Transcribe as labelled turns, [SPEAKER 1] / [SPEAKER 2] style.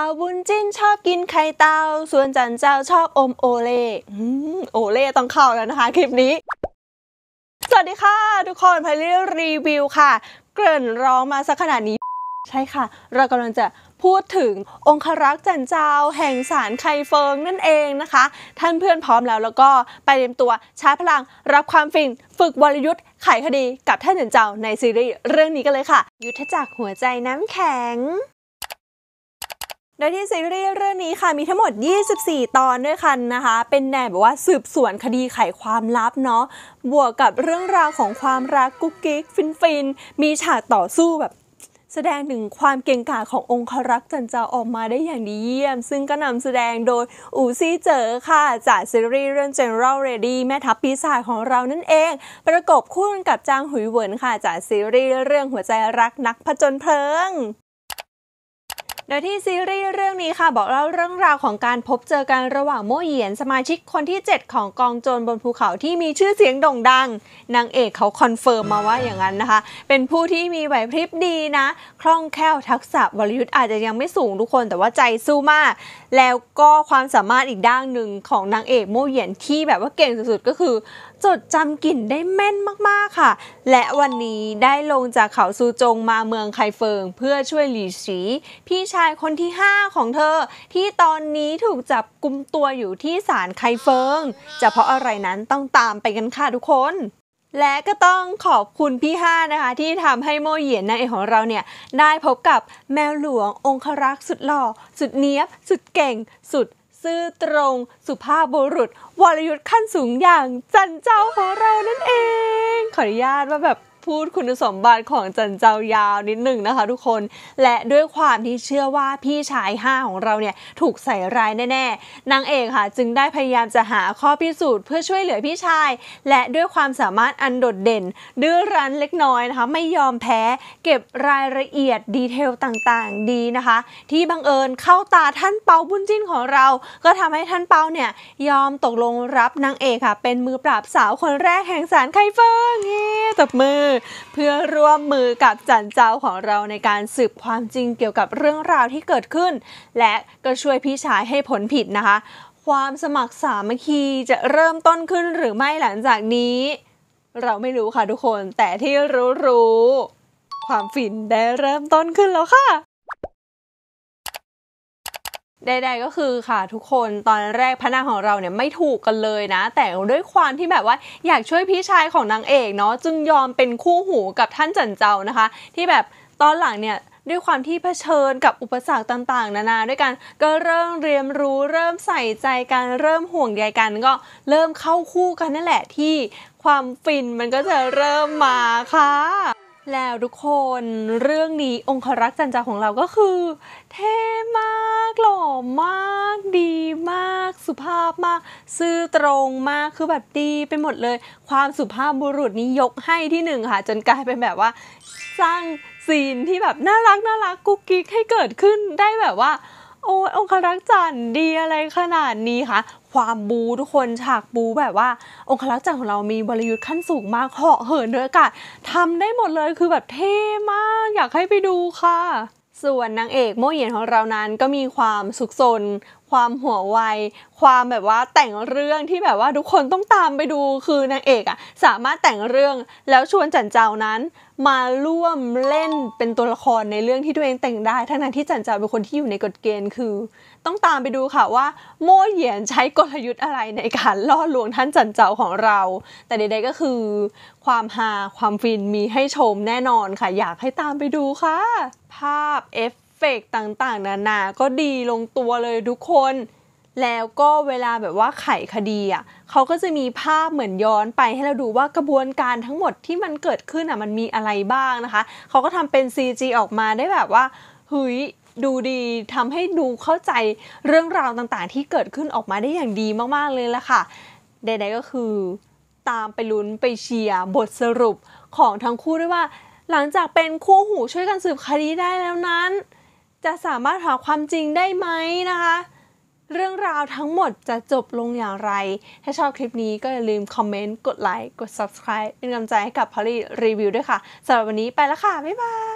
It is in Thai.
[SPEAKER 1] ปาวุ้นจิ้นชอบกินไข่เตาส่วนจันเจ้าชอบอมโอเล่โอเล่ต้องเข้าแล้วนะคะคลิปนี้ สวัสดีค่ะทุกคนพายเรียรีวิวค่ะ เกริ่นร้องมาสักขนาดนี้ ใช่ค่ะ เรากำลังจะพูดถึงองครักษ์จันเจ้า แห่งสารไข่เฟิงนั่นเองนะคะ ท่านเพื่อนพร้อมแล้วแล้วก็ไปเตรียมตัวใช้พลังรับความฟินฝึกวรยุทธ์ไขคดีกับท่านจันเจ้าในซีรีส์เรื่องนี้กันเลยค่ะยุทธจักรหัวใจน้ำแข็งโดยที่ซีรีส์เรื่องนี้ค่ะมีทั้งหมด 24 ตอนด้วยกันนะคะ เป็นแนวแบบว่าสืบสวนคดีไขความลับเนาะบวกกับเรื่องราวของความรักกุ๊กกิ๊ก ฟินฟินมีฉากต่อสู้แบบ แสดงถึงความเก่งกาจขององค์รักจันเจ้าออกมาได้อย่างดีเยี่ยม ซึ่งก็นำแสดงโดยอูซี่เจอค่ะ จากซีรีส์เรื่อง General Ready แม่ทัพปีศาจของเรานั่นเอง ประกบคู่กับจางหุยเหวินค่ะจากซีรีส์เรื่องหัวใจรักนักผจญเพลิงโดยที่ซีรีส์เรื่องนี้ค่ะบอกเล่าเรื่องราวของการพบเจอกันระหว่างโมเหยียน สมาชิกคนที่ 7 ของกองโจรบนภูเขาที่มีชื่อเสียงโด่งดัง นางเอกเขาคอนเฟิร์มมาว่าอย่างนั้นนะคะ เป็นผู้ที่มีไหวพริบดีนะคล่องแคล่วทักษะวรยุทธ์อาจจะยังไม่สูงทุกคนแต่ว่าใจสู้มากแล้วก็ความสามารถอีกด้านหนึ่งของนางเอกโมเหยียนที่แบบว่าเก่งสุดๆก็คือจดจำกลิ่นได้แม่นมากๆค่ะ และวันนี้ได้ลงจากเขาซูจงมาเมืองไคเฟิง เพื่อช่วยหลีฉีพี่ชายคนที่ 5 ของเธอ ที่ตอนนี้ถูกจับกุมตัวอยู่ที่ศาลไคเฟิง จะเพราะอะไรนั้นต้องตามไปกันค่ะทุกคน และก็ต้องขอบคุณพี่ห้านะคะ ที่ทำให้โมเหยียนนางเอกของเราเนี่ย ได้พบกับแมวหลวงองครักษ์สุดหล่อ สุดเนี้ยบ สุดเก่งสุดซื่อตรงสุภาพบุรุษ วรยุทธ์ขั้นสูงอย่างจันเจ้าของเรานั่นเอง ขออนุญาตว่าแบบพูดคุณสมบัติของจันเจ้ายาวนิดหนึ่งนะคะทุกคนและด้วยความที่เชื่อว่าพี่ชายห้าของเราเนี่ยถูกใส่ร้ายแน่ๆนางเอกค่ะจึงได้พยายามจะหาข้อพิสูจน์เพื่อช่วยเหลือพี่ชายและด้วยความสามารถอันโดดเด่นดื้อรั้นเล็กน้อยนะคะไม่ยอมแพ้เก็บรายละเอียดดีเทลต่างๆดีนะคะที่บังเอิญเข้าตาท่านเปาบุญจินของเราก็ทำให้ท่านเปาเนี่ยยอมตกลงรับนางเอกค่ะเป็นมือปราบสาวคนแรกแห่งสารไคเฟิงเย่ตบมือเพื่อร่วมมือกับจันเจ้าของเราในการสืบความจริงเกี่ยวกับเรื่องราวที่เกิดขึ้น และก็ช่วยพี่ชายให้ผลผิดนะคะ ความสมัครสามัคคีจะเริ่มต้นขึ้นหรือไม่หลังจากนี้ เราไม่รู้ค่ะทุกคน แต่ที่รู้รู้ ความฝินได้เริ่มต้นขึ้นแล้วค่ะใดๆก็คือค่ะทุกคนตอนแรกพระนางของเราเนี่ยไม่ถูกกันเลยนะ แต่ด้วยความที่แบบว่าอยากช่วยพี่ชายของนางเอกเนาะจึงยอมเป็นคู่หูกับท่านจันเจ้านะคะ ที่แบบตอนหลังเนี่ยด้วยความที่เผชิญกับอุปสรรคต่างๆ นานาด้วยกันก็เริ่มเรียนรู้เริ่มใส่ใจกันเริ่มห่วงใยกัน ก็เริ่มเข้าคู่กันนั่นแหละที่ ความฟินมันก็จะเริ่มมาค่ะแล้วทุกคนเรื่องนี้ องครักษ์จันจาของเราก็คือ เท่มาก หล่อมากดีมาก สุภาพมาก ซื่อตรงมากคือแบบดีไปหมดเลย ความสุภาพบุรุษนี้ยกให้ที่หนึ่งค่ะ จนกลายเป็นแบบว่า สร้างซีนที่แบบน่ารักน่ารักกุ๊กกิ๊กให้เกิดขึ้นได้แบบว่าโอ้ยองครักษ์จันดีอะไรขนาดนี้คะความบูทุกคนฉากบูแบบว่า องครักษ์จันของเรามีบริยุทธ์ขั้นสูงมากเหาะเหินด้วยอกาศทำได้หมดเลยคือแบบเท่มากอยากให้ไปดูค่ะ ส่วนนางเอกโมเหยียนของเรานั้นก็มีความสุขสนความหัวไว ความแบบว่าแต่งเรื่องที่แบบว่าทุกคนต้องตามไปดูคือนางเอกอะสามารถแต่งเรื่องแล้วชวนจันเจ้านั้น มาร่วมเล่นเป็นตัวละครในเรื่องที่ตัวเองแต่งได้ทั้งนั้นที่จันเจ้าเป็นคนที่อยู่ในกฎเกณฑ์คือ ต้องตามไปดูค่ะว่าโม่เหยียนใช้กลยุทธ์อะไรในการล่อลวงท่านจันเจ้าของเรา แต่ใดๆก็คือความฮาความฟินมีให้ชมแน่นอนค่ะอยากให้ตามไปดูค่ะภาพเอฟเฟกต่างๆ นานา ก็ดีลงตัวเลยทุกคน แล้วก็เวลาแบบว่าไขคดีอ่ะเขาก็จะมีภาพเหมือนย้อนไปให้เราดูว่ากระบวนการทั้งหมดที่มันเกิดขึ้นอ่ะ มันมีอะไรบ้างนะคะ เขาก็ทำเป็น CG ออกมาได้แบบว่าหฮยดูดีทำให้ดูเข้าใจเรื่องราวต่างๆ ที่เกิดขึ้นออกมาได้อย่างดีมากๆเลยละค่ะ ใด ๆก็คือ ตามไปลุ้นไปเชียร์บทสรุปของทั้งคู่ด้วยว่า หลังจากเป็นคู่หูช่วยกันสืบคดีได้แล้วนั้นจะสามารถหาความจริงได้ไหมนะคะ เรื่องราวทั้งหมดจะจบลงอย่างไร ถ้าชอบคลิปนี้ก็อย่าลืมคอมเมนต์ กดไลค์ กด subscribe เป็นกำลังใจให้กับพอลลี่รีวิวด้วยค่ะสำหรับวันนี้ไปแล้วค่ะ บ๊ายบาย